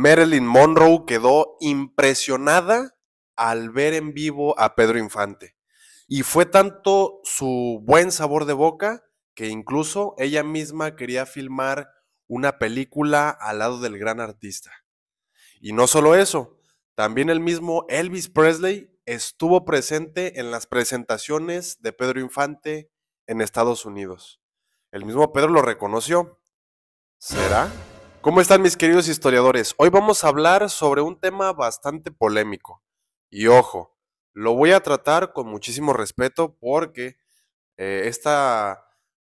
Marilyn Monroe quedó impresionada al ver en vivo a Pedro Infante. Y fue tanto su buen sabor de boca que incluso ella misma quería filmar una película al lado del gran artista. Y no solo eso, también el mismo Elvis Presley estuvo presente en las presentaciones de Pedro Infante en Estados Unidos. El mismo Pedro lo reconoció. ¿Será? ¿Cómo están mis queridos historiadores? Hoy vamos a hablar sobre un tema bastante polémico. Y ojo, lo voy a tratar con muchísimo respeto porque eh,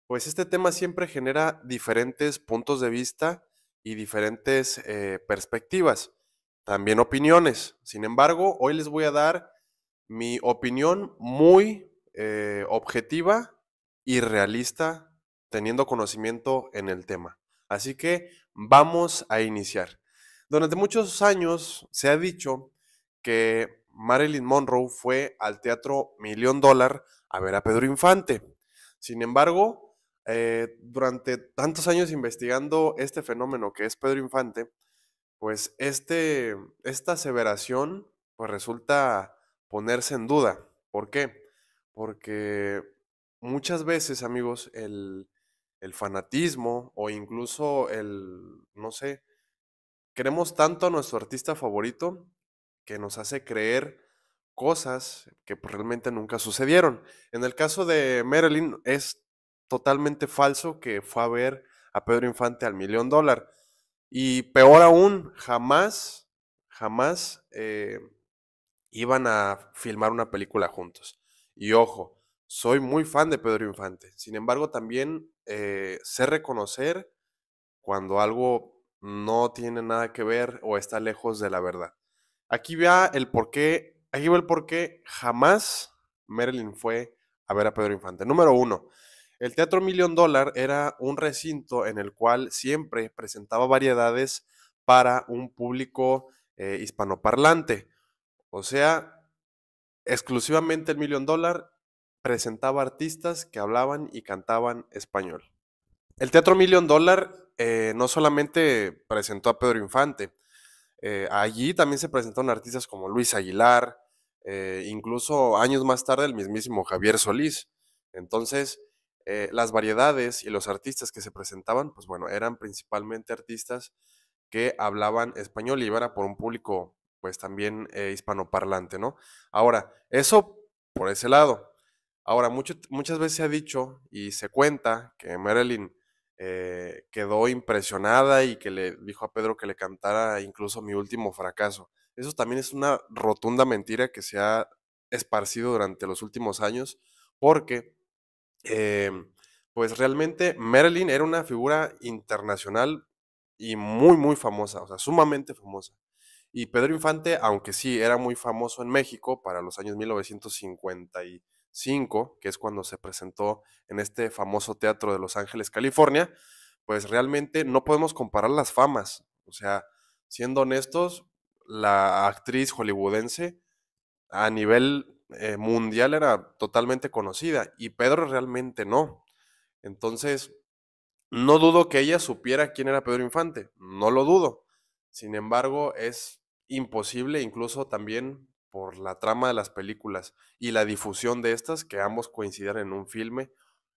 pues este tema siempre genera diferentes puntos de vista y diferentes eh, perspectivas, también opiniones. Sin embargo, hoy les voy a dar mi opinión muy eh, objetiva y realista teniendo conocimiento en el tema. Así que Vamos a iniciar. Durante muchos años se ha dicho que Marilyn Monroe fue al teatro Millón Dólar a ver a Pedro Infante. Sin embargo, eh, durante tantos años investigando este fenómeno que es Pedro Infante, pues este, esta aseveración pues resulta ponerse en duda. ¿Por qué? Porque muchas veces, amigos, el, el fanatismo o incluso el, no sé, queremos tanto a nuestro artista favorito que nos hace creer cosas que pues, realmente nunca sucedieron. En el caso de Marilyn es totalmente falso que fue a ver a Pedro Infante al millón dólar. Y peor aún, jamás, jamás eh, iban a filmar una película juntos. Y ojo, soy muy fan de Pedro Infante. Sin embargo, también eh, sé reconocer cuando algo no tiene nada que ver o está lejos de la verdad. Aquí vea el por qué, aquí va el por jamás Merlin fue a ver a Pedro Infante. Número uno, el Teatro Million Dollar era un recinto en el cual siempre presentaba variedades para un público eh, hispanoparlante. O sea, exclusivamente el Million Dollar presentaba artistas que hablaban y cantaban español. El Teatro Million Dólar eh, no solamente presentó a Pedro Infante, eh, allí también se presentaron artistas como Luis Aguilar, eh, incluso años más tarde el mismísimo Javier Solís. Entonces, las variedades y los artistas que se presentaban, pues bueno, eran principalmente artistas que hablaban español y era por un público, pues también hispanoparlante, ¿no? Ahora, eso por ese lado. Ahora, muchas veces se ha dicho y se cuenta que Marilyn eh, quedó impresionada y que le dijo a Pedro que le cantara incluso mi último fracaso. Eso también es una rotunda mentira que se ha esparcido durante los últimos años porque, em, pues realmente Marilyn era una figura internacional y muy, muy famosa, o sea, sumamente famosa. Y Pedro Infante, aunque sí era muy famoso en México para los años 1950 y 5, que es cuando se presentó en este famoso teatro de Los Ángeles, California, pues realmente no podemos comparar las famas. O sea, siendo honestos, la actriz hollywoodense a nivel eh, mundial era totalmente conocida y Pedro realmente no. Entonces, no dudo que ella supiera quién era Pedro Infante, no lo dudo. Sin embargo, es imposible incluso también por la trama de las películas y la difusión de estas, que ambos coincidan en un filme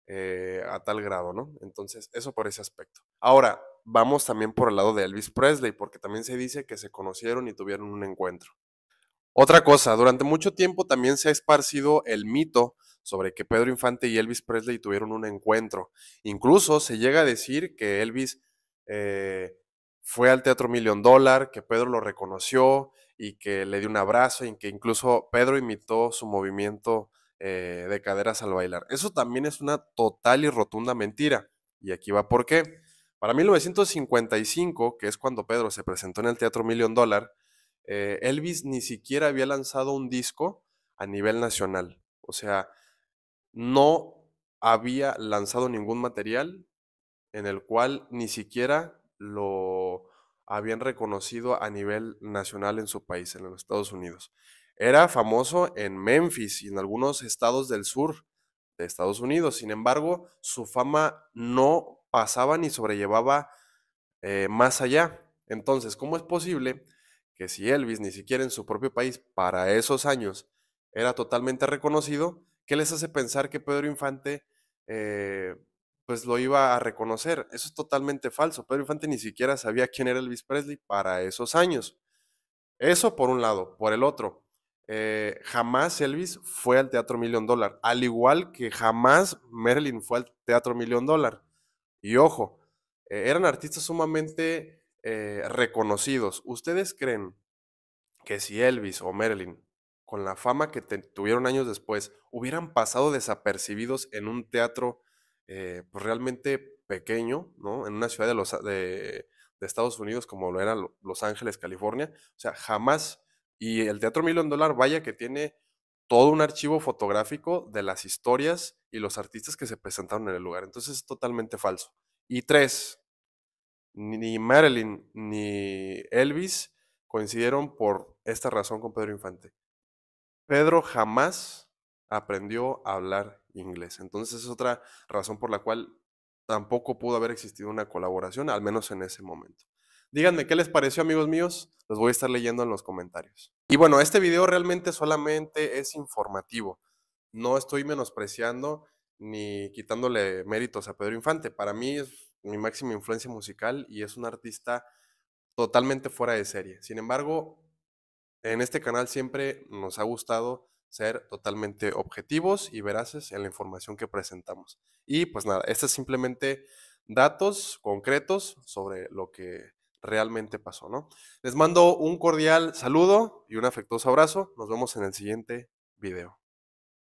eh, a tal grado, ¿no? Entonces, eso por ese aspecto. Ahora, vamos también por el lado de Elvis Presley, porque también se dice que se conocieron y tuvieron un encuentro. Otra cosa, durante mucho tiempo también se ha esparcido el mito sobre que Pedro Infante y Elvis Presley tuvieron un encuentro. Incluso se llega a decir que Elvis eh, fue al Teatro Millón Dollar, que Pedro lo reconoció, y que le dio un abrazo y que incluso Pedro imitó su movimiento eh, de caderas al bailar. Eso también es una total y rotunda mentira. Y aquí va por qué. Para 1955, que es cuando Pedro se presentó en el Teatro Million Dólar, eh, Elvis ni siquiera había lanzado un disco a nivel nacional. O sea, no había lanzado ningún material en el cual ni siquiera lo, habían reconocido a nivel nacional en su país, en los Estados Unidos. Era famoso en Memphis y en algunos estados del sur de Estados Unidos. Sin embargo, su fama no pasaba ni sobrellevaba eh, más allá. Entonces, ¿cómo es posible que si Elvis ni siquiera en su propio país para esos años era totalmente reconocido, ¿qué les hace pensar que Pedro Infante eh, pues lo iba a reconocer. Eso es totalmente falso. Pedro Infante ni siquiera sabía quién era Elvis Presley para esos años. Eso por un lado. Por el otro, eh, jamás Elvis fue al Teatro Millón Dólar, al igual que jamás Merlin fue al Teatro Millón Dólar, Y ojo, eh, eran artistas sumamente eh, reconocidos. ¿Ustedes creen que si Elvis o Merlin con la fama que tuvieron años después, hubieran pasado desapercibidos en un teatro eh, pues, realmente pequeño, ¿no? En una ciudad de, los, de, Estados Unidos como lo era Los Ángeles, California. O sea, jamás. Y el Teatro Millón Dólar, vaya que tiene todo un archivo fotográfico de las historias y los artistas que se presentaron en el lugar. Entonces es totalmente falso. Y tres, ni Marilyn ni Elvis coincidieron por esta razón con Pedro Infante. Pedro jamás aprendió a hablar inglés. Entonces es otra razón por la cual tampoco pudo haber existido una colaboración, al menos en ese momento. Díganme qué les pareció, amigos míos. Los voy a estar leyendo en los comentarios. Y bueno, este video realmente solamente es informativo. No estoy menospreciando ni quitándole méritos a Pedro Infante. Para mí es mi máxima influencia musical y es un artista totalmente fuera de serie. Sin embargo, en este canal siempre nos ha gustado ser totalmente objetivos y veraces en la información que presentamos. Y pues nada, este es simplemente datos concretos sobre lo que realmente pasó, ¿no? Les mando un cordial saludo y un afectuoso abrazo. Nos vemos en el siguiente video.